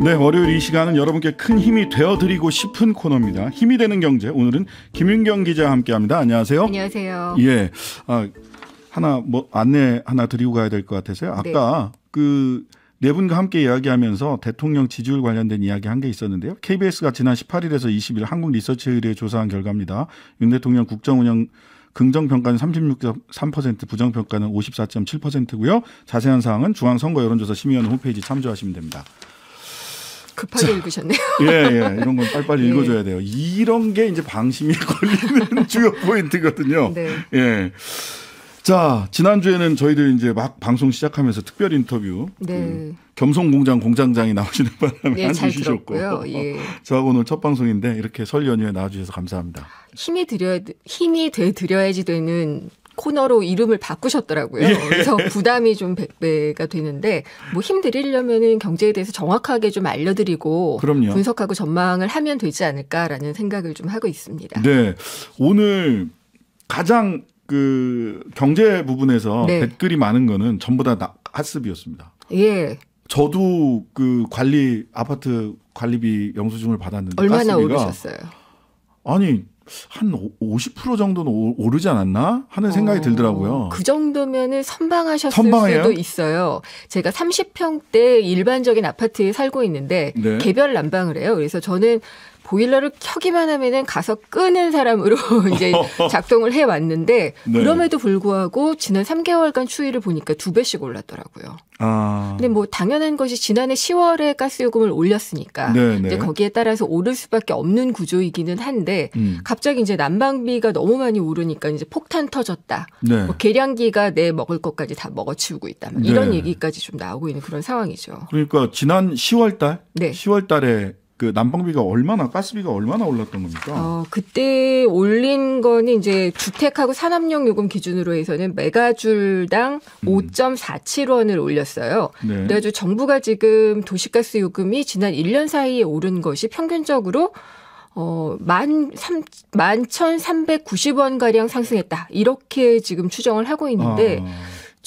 네, 월요일 이 시간은 여러분께 큰 힘이 되어드리고 싶은 코너입니다. 힘이 되는 경제. 오늘은 김윤경 기자와 함께합니다. 안녕하세요. 안녕하세요. 예, 아, 하나 뭐 안내 하나 드리고 가야 될 것 같아서요. 네. 아까 그 네. 그네 분과 함께 이야기하면서 대통령 지지율 관련된 이야기 한 게 있었는데요. KBS가 지난 18일에서 20일 한국 리서치 의뢰 조사한 결과입니다. 윤 대통령 국정 운영 긍정평가는 36.3%, 부정평가는 54.7%고요. 자세한 사항은 중앙선거 여론조사 심의위원 홈페이지 참조하시면 됩니다. 급하게 자, 읽으셨네요. 예, 예. 이런 건 빨리빨리 예. 읽어줘야 돼요. 이런 게 이제 방심이 걸리는 주요 포인트거든요. 네. 예. 자, 지난주에는 저희들 이제 막 방송 시작하면서 특별 인터뷰. 네. 그 겸손공장 공장장이 나오시는 바람에 네, 안주셨고 예. 저하고 오늘 첫 방송인데 이렇게 설 연휴에 나와주셔서 감사합니다. 힘이 드려 힘이 돼 드려야지 되는 코너로 이름을 바꾸셨더라고요. 예. 그래서 부담이 좀 100배가 되는데 뭐 힘드리려면은 경제에 대해서 정확하게 좀 알려드리고 그럼요. 분석하고 전망을 하면 되지 않을까라는 생각을 좀 하고 있습니다. 네. 오늘 가장 그 경제 부분에서 네. 댓글이 많은 거는 전부 다 나, 습이었습니다 예. 저도 그 관리 아파트 관리비 영수증을 받았는데 얼마나 오르셨어요? 아니 한50% 정도는 오르지 않았나 하는 생각이 어, 들더라고요. 그 정도면은 선방하셨을 선방해요? 수도 있어요. 제가 30평대 일반적인 아파트에 살고 있는데 네. 개별 난방을 해요. 그래서 저는 보일러를 켜기만 하면은 가서 끄는 사람으로 이제 작동을 해 왔는데 네. 그럼에도 불구하고 지난 3개월간 추위를 보니까 두 배씩 올랐더라고요. 아. 근데 뭐 당연한 것이 지난해 10월에 가스 요금을 올렸으니까 네네. 네. 이제 거기에 따라서 오를 수밖에 없는 구조이기는 한데 음. 갑자기 이제 난방비가 너무 많이 오르니까 이제 폭탄 터졌다. 네. 뭐 계량기가 내 먹을 것까지 다 먹어치우고 있다. 네. 이런 얘기까지 좀 나오고 있는 그런 상황이죠. 그러니까 지난 10월달, 네. 10월달에 그 난방비가 얼마나 가스비가 얼마나 올랐던 겁니까? 어, 그때 올린 거는 이제 주택하고 산업용 요금 기준으로 해서는 메가줄당 음. 5.47원을 올렸어요. 네. 그래가 정부가 지금 도시가스 요금이 지난 1년 사이에 오른 것이 평균적으로 어, 만, 삼, 만천삼백구 원가량 상승했다. 이렇게 지금 추정을 하고 있는데, 아.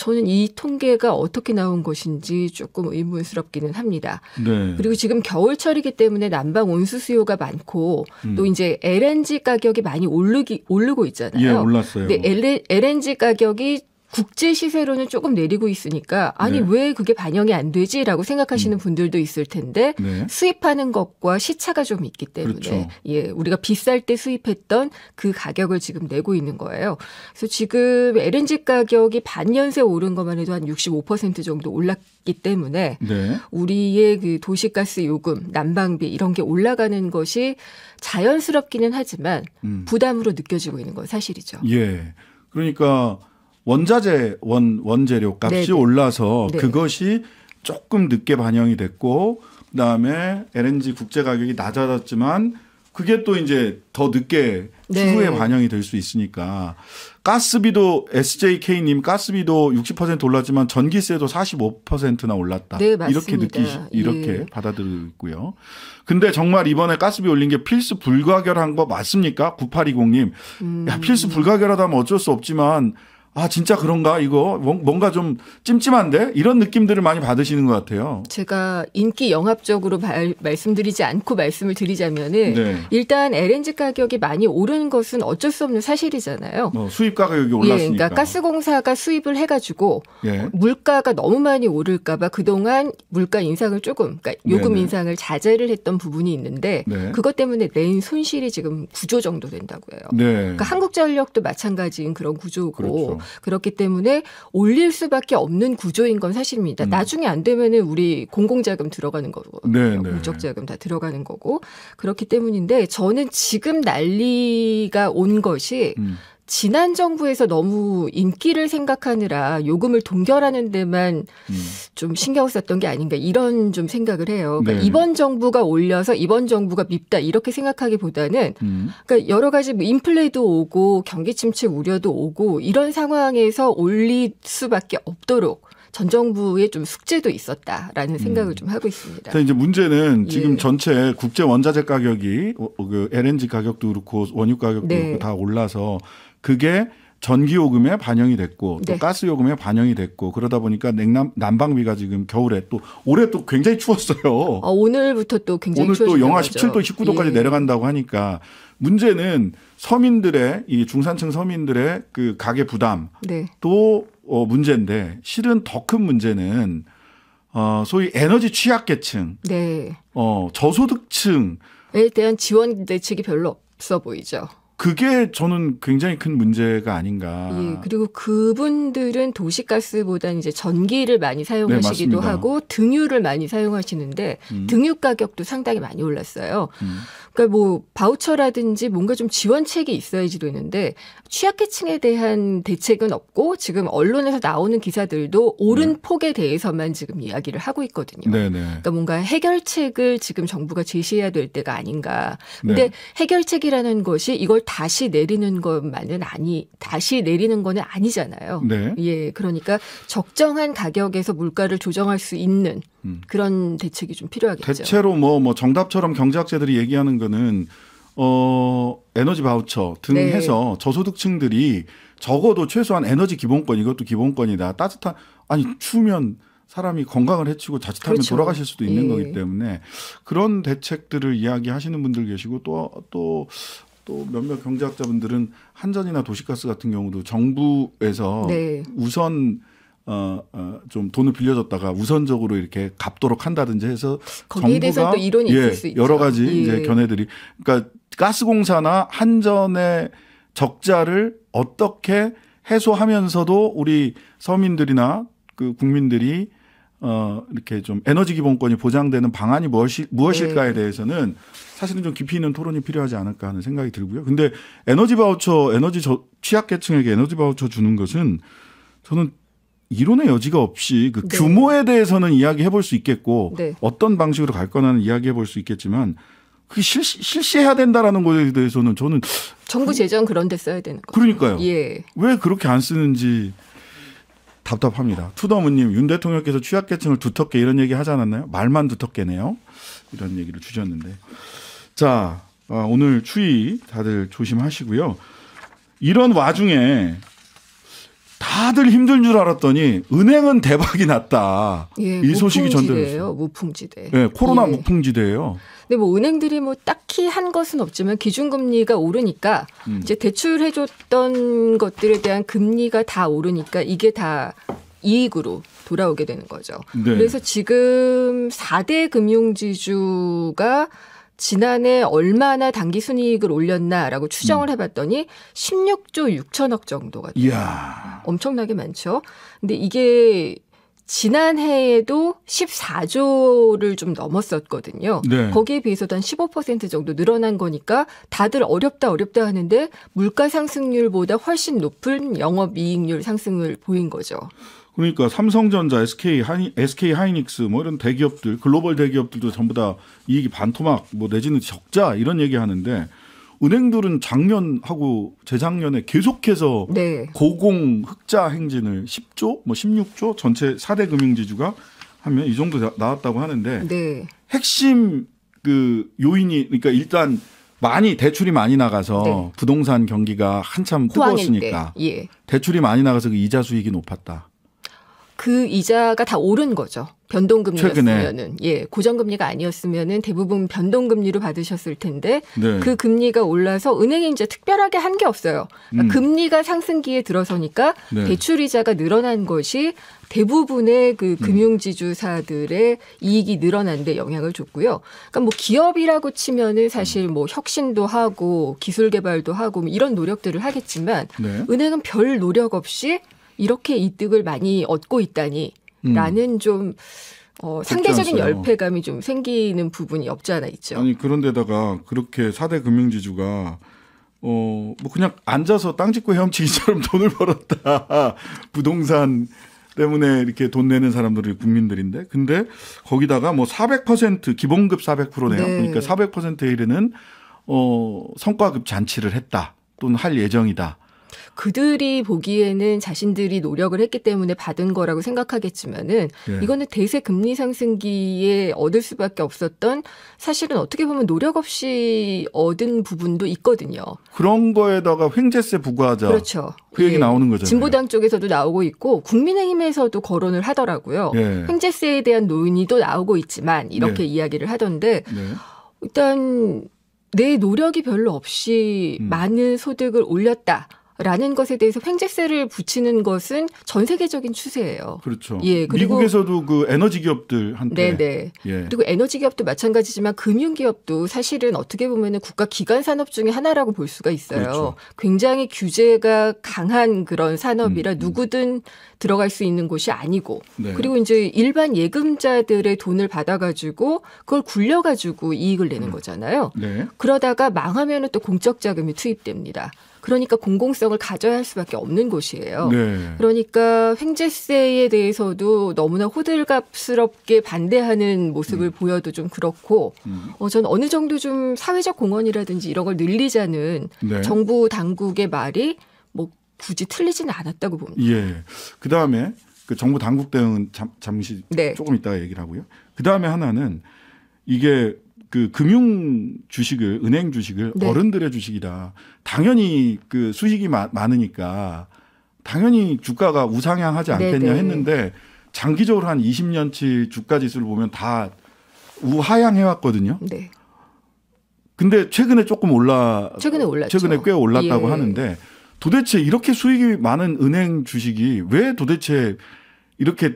저는 이 통계가 어떻게 나온 것인지 조금 의문스럽기는 합니다. 네. 그리고 지금 겨울철이기 때문에 난방 온수 수요가 많고 음. 또 이제 LNG 가격이 많이 오르기 오르고 있잖아요. 예, 올랐어요. 근데 LNG 가격이 국제 시세로는 조금 내리고 있으니까 아니 네. 왜 그게 반영이 안 되지라고 생각하시는 음. 분들도 있을 텐데 네. 수입하는 것과 시차가 좀 있기 때문에 그렇죠. 예 우리가 비쌀 때 수입했던 그 가격을 지금 내고 있는 거예요. 그래서 지금 LNG 가격이 반년새 오른 것만 해도 한 65% 정도 올랐기 때문에 네. 우리의 그 도시가스 요금, 난방비 이런 게 올라가는 것이 자연스럽기는 하지만 음. 부담으로 느껴지고 있는 건 사실이죠. 예. 그러니까 원자재 원 원재료 값이 네네. 올라서 네. 그것이 조금 늦게 반영이 됐고 그다음에 LNG 국제 가격이 낮아졌지만 그게 또 이제 더 늦게 네. 추후에 반영이 될 수 있으니까 가스비도 SJK님 가스비도 60% 올랐지만 전기세도 45%나 올랐다. 네, 이렇게 느끼 이렇게 예. 받아들이고요. 근데 정말 이번에 가스비 올린 게 필수 불가결한 거 맞습니까? 9820님. 음. 야, 필수 불가결하다면 어쩔 수 없지만 아 진짜 그런가 이거 뭔가 좀 찜찜한데 이런 느낌들을 많이 받으시는 것 같아요. 제가 인기 영합적으로 말, 말씀드리지 않고 말씀을 드리자면은 네. 일단 LNG 가격이 많이 오른 것은 어쩔 수 없는 사실이잖아요. 어, 수입 가격이 올랐으니까. 예, 그러니까 가스공사가 수입을 해가지고 예. 물가가 너무 많이 오를까봐 그동안 물가 인상을 조금 그러니까 요금 네네. 인상을 자제를 했던 부분이 있는데 네. 그것 때문에 낸 손실이 지금 구조 정도 된다고 해요. 네. 그러니까 한국전력도 마찬가지인 그런 구조고. 그렇죠. 그렇기 때문에 올릴 수밖에 없는 구조인 건 사실입니다. 음. 나중에 안 되면은 우리 공공자금 들어가는 거고, 공적자금 네, 네. 다 들어가는 거고 그렇기 때문인데 저는 지금 난리가 온 것이 음. 지난 정부에서 너무 인기를 생각하느라 요금을 동결하는 데만 음. 좀 신경 을 썼던 게 아닌가 이런 좀 생각을 해요. 그러니까 네. 이번 정부가 올려서 이번 정부가 밉다 이렇게 생각하기보다는 음. 그러니까 여러 가지 뭐 인플레도 오고 경기 침체 우려도 오고 이런 상황에서 올릴 수밖에 없도록 전 정부의 좀 숙제도 있었다라는 음. 생각을 음. 좀 하고 있습니다. 이제 문제는 지금 예. 전체 국제 원자재 가격이 어, 그 LNG 가격도 그렇고 원유 가격도 네. 그렇고 다 올라서 그게 전기 요금에 반영이 됐고 또 네. 가스 요금에 반영이 됐고 그러다 보니까 냉난 난방비가 지금 겨울에 또 올해 또 굉장히 추웠어요. 어, 오늘부터 또 굉장히 오늘 또 영하 거죠. 17도 19도까지 예. 내려간다고 하니까 문제는 서민들의 이 중산층 서민들의 그 가계 부담 네. 또 어, 문제인데 실은 더 큰 문제는 어, 소위 에너지 취약계층, 네. 어, 저소득층에 대한 지원 대책이 별로 없어 보이죠. 그게 저는 굉장히 큰 문제가 아닌가. 예, 그리고 그분들은 도시가스보다 이제 전기를 많이 사용하시기도 네, 하고 등유를 많이 사용하시는데 음. 등유 가격도 상당히 많이 올랐어요. 음. 그러니까 뭐 바우처라든지 뭔가 좀 지원책이 있어야지 되는데 취약계층에 대한 대책은 없고 지금 언론에서 나오는 기사들도 옳은 네. 폭에 대해서만 지금 이야기를 하고 있거든요. 네, 네. 그러니까 뭔가 해결책을 지금 정부가 제시해야 될 때가 아닌가. 근데 네. 해결책이라는 것이 이걸 다시 내리는 것만은 아니 다시 내리는 거는 아니잖아요. 네. 예, 그러니까 적정한 가격에서 물가를 조정할 수 있는 음. 그런 대책이 좀 필요하겠죠. 대체로 뭐뭐 뭐 정답처럼 경제학자들이 얘기하는 거는 어 에너지 바우처 등 네. 해서 저소득층들이 적어도 최소한 에너지 기본권 이것도 기본권이다. 따뜻한 아니 추면 사람이 건강을 해치고 자칫하면 그렇죠. 돌아가실 수도 있는 예. 거기 때문에 그런 대책들을 이야기하시는 분들 계시고 또또 또또 몇몇 경제학자분들은 한전이나 도시가스 같은 경우도 정부에서 네. 우선 어, 어, 좀 돈을 빌려줬다가 우선적으로 이렇게 갚도록 한다든지 해서 거기에 대해서 또 이론이 예, 있을 수 있죠. 여러 가지 예. 이제 견해들이 그러니까 가스공사나 한전의 적자를 어떻게 해소하면서도 우리 서민들이나 그 국민들이 어, 이렇게 좀 에너지 기본권이 보장되는 방안이 무엇이, 무엇일까에 네. 대해서는 사실은 좀 깊이 있는 토론이 필요하지 않을까 하는 생각이 들고요. 근데 에너지 바우처, 에너지 저, 취약계층에게 에너지 바우처 주는 것은 저는 이론의 여지가 없이 그 네. 규모에 대해서는 이야기해 볼 수 있겠고 네. 어떤 방식으로 갈 거냐는 이야기해 볼 수 있겠지만 그 실시, 실시해야 된다라는 것에 대해서는 저는 정부 재정 그런 데 써야 되는 거죠. 그러니까요. 예. 왜 그렇게 안 쓰는지 답답합니다. 투더무님, 윤 대통령께서 취약계층을 두텁게 이런 얘기 하지 않았나요? 말만 두텁게네요. 이런 얘기를 주셨는데. 자, 어, 오늘 추위 다들 조심하시고요. 이런 와중에 다들 힘든 줄 알았더니 은행은 대박이 났다. 예, 이 소식이 전달됐어요. 무풍지대. 네, 코로나 예. 무풍지대예요. 근데 뭐 은행들이 뭐 딱히 한 것은 없지만 기준금리가 오르니까 음. 이제 대출해줬던 것들에 대한 금리가 다 오르니까 이게 다 이익으로 돌아오게 되는 거죠. 네. 그래서 지금 4대 금융지주가 지난해 얼마나 단기 순이익을 올렸나라고 추정을 음. 해봤더니 16조 6천억 정도가 돼요. 이야. 엄청나게 많죠. 근데 이게 지난해에도 14조를 좀 넘었었거든요. 네. 거기에 비해서도 한 15% 정도 늘어난 거니까 다들 어렵다 어렵다 하는데 물가 상승률보다 훨씬 높은 영업 이익률 상승을 보인 거죠. 그러니까 삼성전자, SK 하이, SK 하이닉스 뭐 이런 대기업들 글로벌 대기업들도 전부 다 이익이 반토막 뭐 내지는 적자 이런 얘기 하는데 은행들은 작년하고 재작년에 계속해서 네. 고공 흑자 행진을 10조 뭐 16조 전체 4대 금융지주가 하면 이 정도 나왔다고 하는데 네. 핵심 그 요인이 그러니까 일단 많이 대출이 많이 나가서 네. 부동산 경기가 한참 뜨거웠으니까 예. 대출이 많이 나가서 그 이자 수익이 높았다. 그 이자가 다 오른 거죠. 변동금리였으면은 예 고정금리가 아니었으면은 대부분 변동금리로 받으셨을 텐데 네. 그 금리가 올라서 은행이 이제 특별하게 한 게 없어요. 그러니까 음. 금리가 상승기에 들어서니까 네. 대출이자가 늘어난 것이 대부분의 그 음. 금융지주사들의 이익이 늘어난 데 영향을 줬고요. 그러니까 뭐 기업이라고 치면은 사실 음. 뭐 혁신도 하고 기술 개발도 하고 뭐 이런 노력들을 하겠지만 네. 은행은 별 노력 없이 이렇게 이득을 많이 얻고 있다니 음. 라는 좀 어, 상대적인 열패감이 좀 생기는 부분이 없지 않아 있죠. 아니 그런데다가 그렇게 4대 금융지주가 어, 뭐 그냥 앉아서 땅 짓고 헤엄치기처럼 돈을 벌었다. 부동산 때문에 이렇게 돈 내는 사람들이 국민들인데. 근데 거기다가 뭐400% 기본급 400%네요. 네. 그러니까 400%에 이르는 어, 성과급 잔치를 했다. 또는 할 예정이다. 그들이 보기에는 자신들이 노력을 했기 때문에 받은 거라고 생각하겠지만은 예. 이거는 대세 금리 상승기에 얻을 수밖에 없었던 사실은 어떻게 보면 노력 없이 얻은 부분도 있거든요. 그런 거에다가 횡재세 부과하자. 그렇죠. 그 얘기 예. 나오는 거죠. 진보당 쪽에서도 나오고 있고 국민의힘에서도 거론을 하더라고요. 예. 횡재세에 대한 논의도 나오고 있지만 이렇게 네. 이야기를 하던데 네. 일단 내 노력이 별로 없이 음. 많은 소득을 올렸다. 라는 것에 대해서 횡재세를 붙이는 것은 전 세계적인 추세예요. 그렇죠. 예, 그리고 미국에서도 그 에너지 기업들한테 네네. 네. 예. 그리고 에너지 기업도 마찬가지지만 금융 기업도 사실은 어떻게 보면은 국가 기관 산업 중에 하나라고 볼 수가 있어요. 그렇죠. 굉장히 규제가 강한 그런 산업이라 음, 음. 누구든 들어갈 수 있는 곳이 아니고 네. 그리고 이제 일반 예금자들의 돈을 받아가지고 그걸 굴려가지고 이익을 내는 음. 거잖아요. 네. 그러다가 망하면 또 공적 자금이 투입됩니다. 그러니까 공공성을 가져야 할 수밖에 없는 곳이에요. 네. 그러니까 횡재세에 대해서도 너무나 호들갑스럽게 반대하는 모습을 음. 보여도 좀 그렇고, 음. 어, 전 어느 정도 좀 사회적 공헌이라든지 이런 걸 늘리자는 네. 정부 당국의 말이 뭐 굳이 틀리지는 않았다고 봅니다. 예. 그 다음에 그 정부 당국 대응은 잠, 잠시 네. 조금 이따가 얘기를 하고요. 그 다음에 하나는 이게 그 금융 주식을 은행 주식을 네. 어른들의 주식이다. 당연히 그 수익이 마, 많으니까 당연히 주가가 우상향하지 네, 않겠냐 네. 했는데 장기적으로 한 20년치 주가 지수를 보면 다 우하향해 왔거든요. 네. 근데 최근에 조금 올라 최근에 올랐죠. 최근에 꽤 올랐다고 예. 하는데 도대체 이렇게 수익이 많은 은행 주식이 왜 도대체 이렇게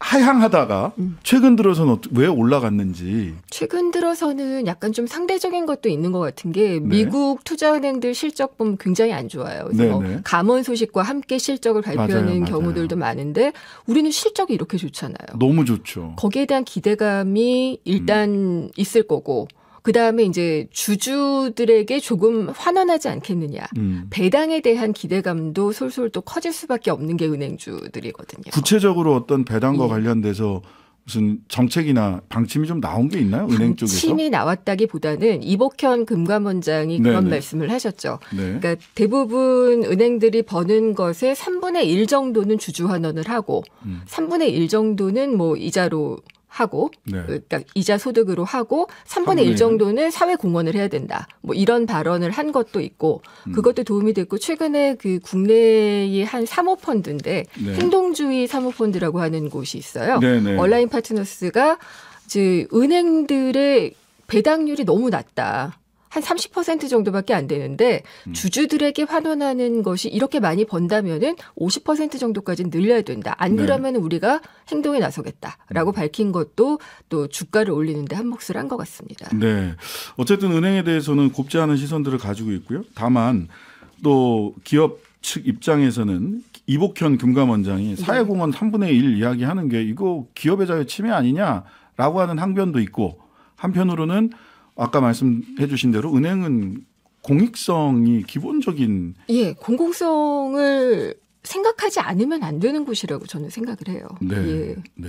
하향하다가 음. 최근 들어서는 왜 올라갔는지 최근 들어서는 약간 좀 상대적인 것도 있는 것 같은 게 네. 미국 네. 투자은행들 실적 보면 굉장히 안 좋아요. 그래서 네, 뭐 네. 감원 소식과 함께 실적을 발표하는 맞아요, 맞아요. 경우들도 많은데 우리는 실적이 이렇게 좋잖아요. 너무 좋죠. 거기에 대한 기대감이 일단 음. 있을 거고 그 다음에 이제 주주들에게 조금 환원하지 않겠느냐. 음. 배당에 대한 기대감도 솔솔 또 커질 수밖에 없는 게 은행주들이거든요. 구체적으로 어떤 배당과 예. 관련돼서 무슨 정책이나 방침이 좀 나온 게 있나요? 은행 쪽에서? 방침이 나왔다기보다는 이복현 금감원장이 네네. 그런 말씀을 하셨죠. 네. 그러니까 대부분 은행들이 버는 것의 3분의 1 정도는 주주 환원을 하고 음. 3분의 1 정도는 뭐 이자로 하고 네. 그러니까 이자 소득으로 하고 3분의 1 정도는 사회 공헌을 해야 된다. 뭐 이런 발언을 한 것도 있고 음. 그것도 도움이 됐고 최근에 그 국내의 한 사모 펀드인데 네. 행동주의 사모 펀드라고 하는 곳이 있어요. 네네. 네. 온라인 파트너스가 이제 은행들의 배당률이 너무 낮다. 한30% 정도밖에 안 되는데 음. 주주들에게 환원하는 것이 이렇게 많이 번다면은 50% 정도까지 늘려야 된다. 안 그러면 네. 우리가 행동에 나서겠다라고 음. 밝힌 것도 또 주가를 올리는데 한 몫을 한 것 같습니다. 네. 어쨌든 은행에 대해서는 곱지 않은 시선들을 가지고 있고요. 다만 또 기업 측 입장에서는 이복현 금감원장이 네. 사회공헌 3분의 1 이야기하는 게 이거 기업의 자유 침해 아니냐라고 하는 항변도 있고 한편으로는 아까 말씀해 주신 대로 은행은 공익성이 기본적인 예, 공공성을 생각하지 않으면 안 되는 곳이라고 저는 생각을 해요. 네. 예. 네.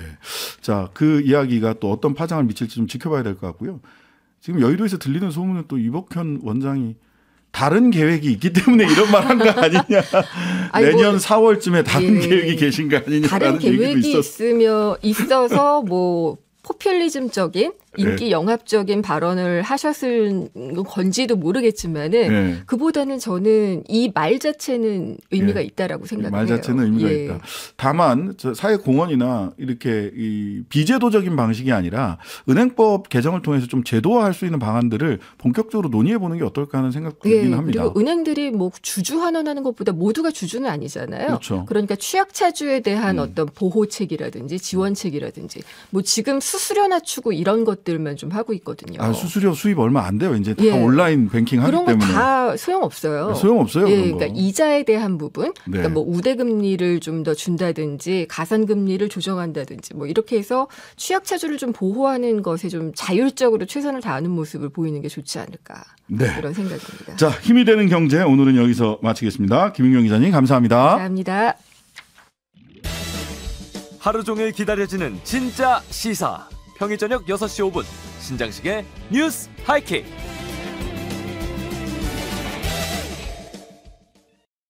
자, 그 이야기가 또 어떤 파장을 미칠지 좀 지켜봐야 될 것 같고요. 지금 여의도에서 들리는 소문은 또 이복현 원장이 다른 계획이 있기 때문에 이런 말 한 거 아니냐. 아니, 내년 4월쯤에 뭐, 다른 예. 계획이 계신 거아니냐 다른 계획이 있었... 있으며 있어서 뭐 포퓰리즘적인 예. 인기 영합적인 발언을 하셨을 건지도 모르겠지만은 네. 그보다는 저는 이 말 자체는 의미가 예. 있다라고 생각해요. 말 자체는 의미가 예. 있다. 다만 사회 공헌이나 이렇게 이 비제도적인 방식이 아니라 은행법 개정을 통해서 좀 제도화할 수 있는 방안들을 본격적으로 논의해 보는 게 어떨까 하는 생각도 예. 합니다. 그리고 은행들이 뭐 주주 환원하는 것보다 모두가 주주는 아니잖아요. 그렇죠. 그러니까 취약 차주에 대한 음. 어떤 보호책이라든지 지원책이라든지 뭐 지금 수수료 낮추고 이런 것 것들만 좀 하고 있거든요. 아, 수수료 수입 얼마 안 돼요. 이제 다 예. 온라인 뱅킹 하기 그런 때문에. 다 소용없어요. 네, 소용없어요. 예, 그러니까 이자에 대한 부분, 그러니까 네. 그러니까 뭐 우대금리를 좀 더 준다든지 가산금리를 조정한다든지 뭐 이렇게 해서 취약차주를 좀 보호하는 것에 좀 자율적으로 최선을 다하는 모습을 보이는 게 좋지 않을까 네. 그런 생각입니다. 자, 힘이 되는 경제 오늘은 여기서 마치겠습니다. 김윤경 기자님 감사합니다. 감사합니다. 하루 종일 기다려지는 진짜 시사. 평일 저녁 6시 5분 신장식의 뉴스 하이킥